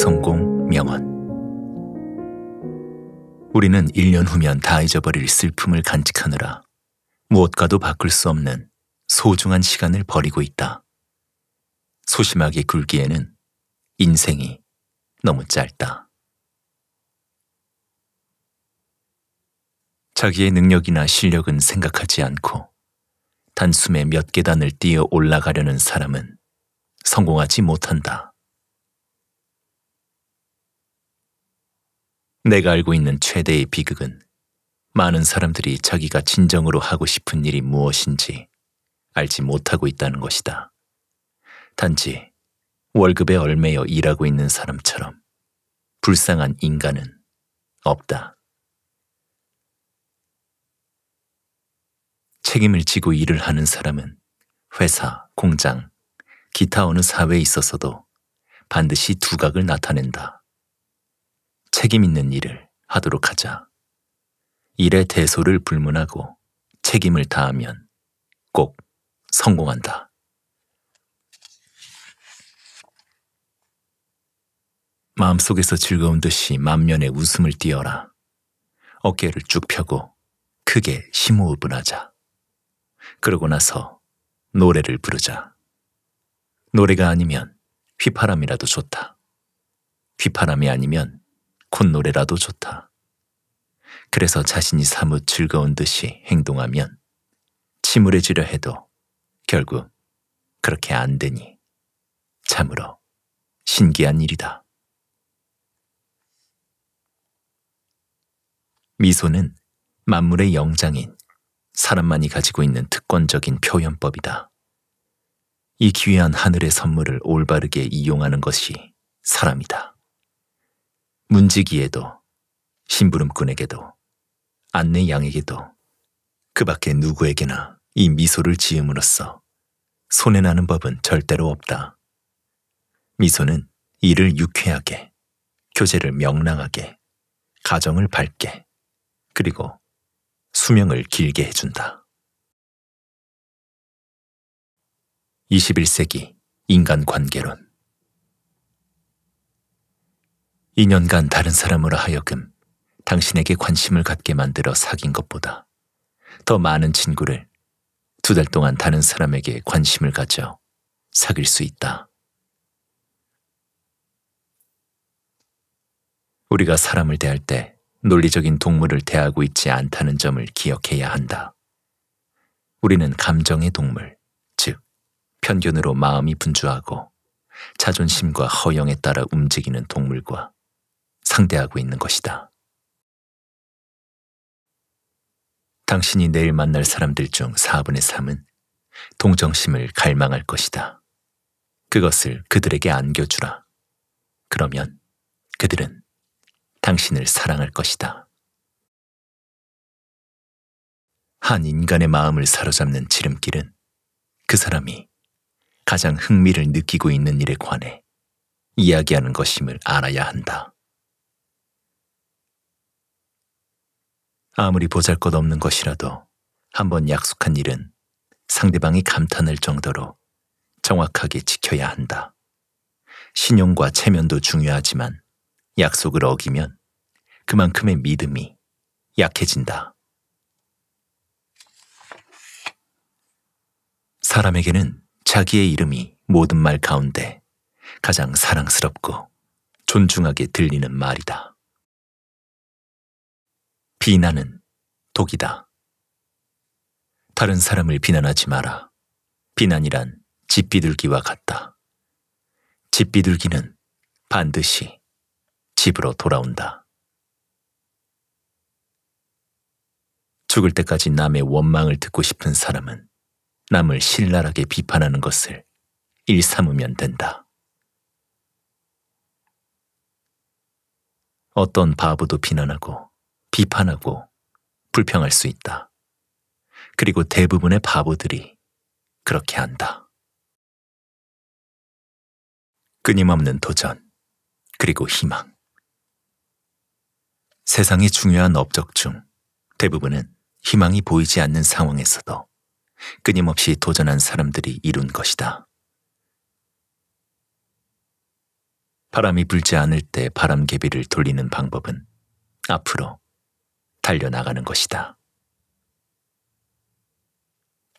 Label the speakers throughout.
Speaker 1: 성공, 명언. 우리는 1년 후면 다 잊어버릴 슬픔을 간직하느라 무엇과도 바꿀 수 없는 소중한 시간을 버리고 있다. 소심하게 굴기에는 인생이 너무 짧다. 자기의 능력이나 실력은 생각하지 않고 단숨에 몇 계단을 뛰어 올라가려는 사람은 성공하지 못한다. 내가 알고 있는 최대의 비극은 많은 사람들이 자기가 진정으로 하고 싶은 일이 무엇인지 알지 못하고 있다는 것이다. 단지 월급에 얼매여 일하고 있는 사람처럼 불쌍한 인간은 없다. 책임을 지고 일을 하는 사람은 회사, 공장, 기타 어느 사회에 있어서도 반드시 두각을 나타낸다. 책임 있는 일을 하도록 하자. 일의 대소를 불문하고 책임을 다하면 꼭 성공한다. 마음속에서 즐거운 듯이 만면에 웃음을 띄어라. 어깨를 쭉 펴고 크게 심호흡을 하자. 그러고 나서 노래를 부르자. 노래가 아니면 휘파람이라도 좋다. 휘파람이 아니면 콧노래라도 좋다. 그래서 자신이 사뭇 즐거운 듯이 행동하면 침울해지려 해도 결국 그렇게 안 되니 참으로 신기한 일이다. 미소는 만물의 영장인 사람만이 가지고 있는 특권적인 표현법이다. 이 귀한 하늘의 선물을 올바르게 이용하는 것이 사람이다. 문지기에도 심부름꾼에게도 안내양에게도 그 밖에 누구에게나 이 미소를 지음으로써 손해 나는 법은 절대로 없다. 미소는 일을 유쾌하게, 교제를 명랑하게, 가정을 밝게, 그리고 수명을 길게 해준다. 21세기 인간관계론 2년간 다른 사람으로 하여금 당신에게 관심을 갖게 만들어 사귄 것보다 더 많은 친구를 두 달 동안 다른 사람에게 관심을 가져 사귈 수 있다. 우리가 사람을 대할 때 논리적인 동물을 대하고 있지 않다는 점을 기억해야 한다. 우리는 감정의 동물, 즉, 편견으로 마음이 분주하고 자존심과 허영에 따라 움직이는 동물과 상대하고 있는 것이다. 당신이 내일 만날 사람들 중 4분의 3은 동정심을 갈망할 것이다. 그것을 그들에게 안겨주라. 그러면 그들은 당신을 사랑할 것이다. 한 인간의 마음을 사로잡는 지름길은 그 사람이 가장 흥미를 느끼고 있는 일에 관해 이야기하는 것임을 알아야 한다. 아무리 보잘것없는 것이라도 한번 약속한 일은 상대방이 감탄할 정도로 정확하게 지켜야 한다. 신용과 체면도 중요하지만 약속을 어기면 그만큼의 믿음이 약해진다. 사람에게는 자기의 이름이 모든 말 가운데 가장 사랑스럽고 존중하게 들리는 말이다. 비난은 독이다. 다른 사람을 비난하지 마라. 비난이란 집비둘기와 같다. 집비둘기는 반드시 집으로 돌아온다. 죽을 때까지 남의 원망을 듣고 싶은 사람은 남을 신랄하게 비판하는 것을 일삼으면 된다. 어떤 바보도 비난하고 비판하고 불평할 수 있다. 그리고 대부분의 바보들이 그렇게 한다. 끊임없는 도전, 그리고 희망. 세상의 중요한 업적 중 대부분은 희망이 보이지 않는 상황에서도 끊임없이 도전한 사람들이 이룬 것이다. 바람이 불지 않을 때 바람개비를 돌리는 방법은 앞으로 달려나가는 것이다.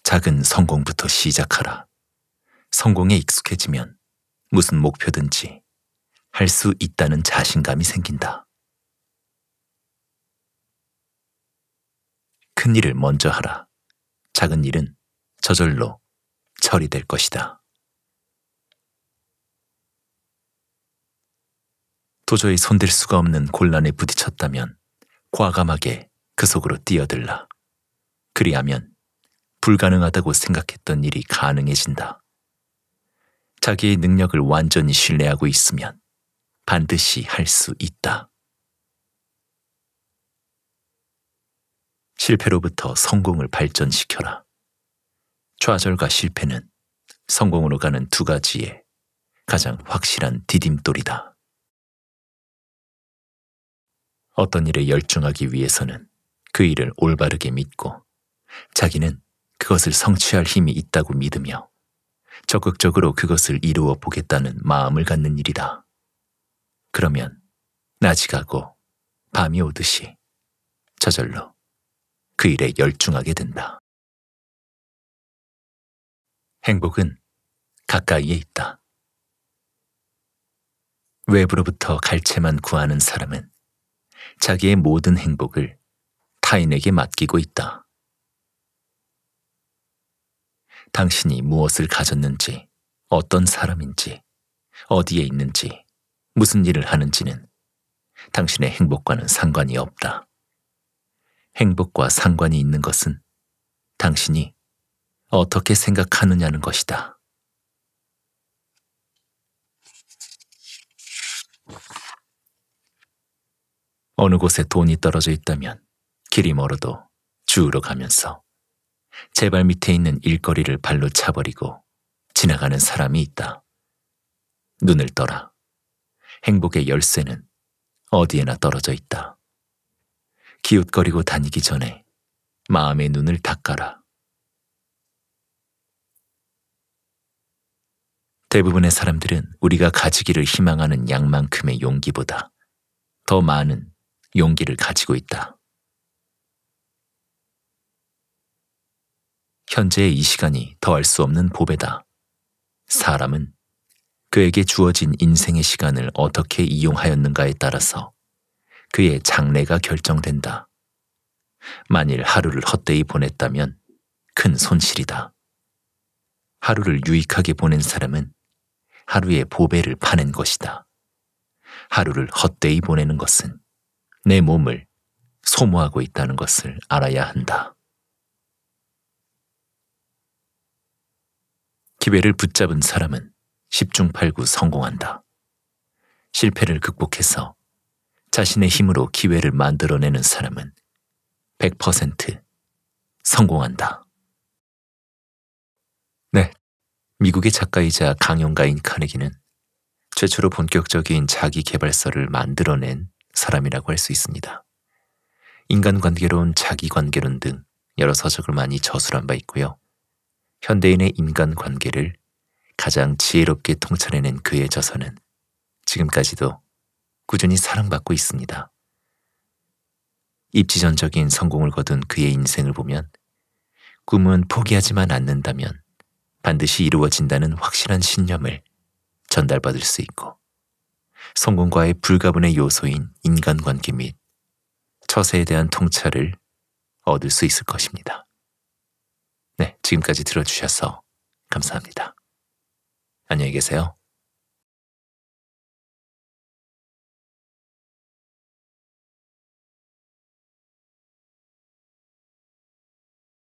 Speaker 1: 작은 성공부터 시작하라. 성공에 익숙해지면 무슨 목표든지 할 수 있다는 자신감이 생긴다. 큰 일을 먼저 하라. 작은 일은 저절로 처리될 것이다. 도저히 손댈 수가 없는 곤란에 부딪혔다면 과감하게 그 속으로 뛰어들라. 그리하면 불가능하다고 생각했던 일이 가능해진다. 자기의 능력을 완전히 신뢰하고 있으면 반드시 할 수 있다. 실패로부터 성공을 발전시켜라. 좌절과 실패는 성공으로 가는 두 가지의 가장 확실한 디딤돌이다. 어떤 일에 열중하기 위해서는 그 일을 올바르게 믿고 자기는 그것을 성취할 힘이 있다고 믿으며 적극적으로 그것을 이루어 보겠다는 마음을 갖는 일이다. 그러면 낮이 가고 밤이 오듯이 저절로 그 일에 열중하게 된다. 행복은 가까이에 있다. 외부로부터 갈채만 구하는 사람은 자기의 모든 행복을 타인에게 맡기고 있다. 당신이 무엇을 가졌는지, 어떤 사람인지, 어디에 있는지, 무슨 일을 하는지는 당신의 행복과는 상관이 없다. 행복과 상관이 있는 것은 당신이 어떻게 생각하느냐는 것이다. 어느 곳에 돈이 떨어져 있다면 길이 멀어도 주우러 가면서 제발 밑에 있는 일거리를 발로 차버리고 지나가는 사람이 있다. 눈을 떠라. 행복의 열쇠는 어디에나 떨어져 있다. 기웃거리고 다니기 전에 마음의 눈을 닦아라. 대부분의 사람들은 우리가 가지기를 희망하는 양만큼의 용기보다 더 많은 용기를 가지고 있다. 현재의 이 시간이 더할 수 없는 보배다. 사람은 그에게 주어진 인생의 시간을 어떻게 이용하였는가에 따라서 그의 장래가 결정된다. 만일 하루를 헛되이 보냈다면 큰 손실이다. 하루를 유익하게 보낸 사람은 하루의 보배를 파낸 것이다. 하루를 헛되이 보내는 것은 내 몸을 소모하고 있다는 것을 알아야 한다. 기회를 붙잡은 사람은 1 0중8구 성공한다. 실패를 극복해서 자신의 힘으로 기회를 만들어내는 사람은 100% 성공한다. 네. 미국의 작가이자 강연가인 카네기는 최초로 본격적인 자기 개발서를 만들어낸 사람이라고 할 수 있습니다. 인간관계론, 자기관계론 등 여러 서적을 많이 저술한 바 있고요. 현대인의 인간관계를 가장 지혜롭게 통찰해낸 그의 저서는 지금까지도 꾸준히 사랑받고 있습니다. 입지전적인 성공을 거둔 그의 인생을 보면 꿈은 포기하지만 않는다면 반드시 이루어진다는 확실한 신념을 전달받을 수 있고 성공과의 불가분의 요소인 인간관계 및 처세에 대한 통찰을 얻을 수 있을 것입니다. 네, 지금까지 들어주셔서 감사합니다. 안녕히 계세요.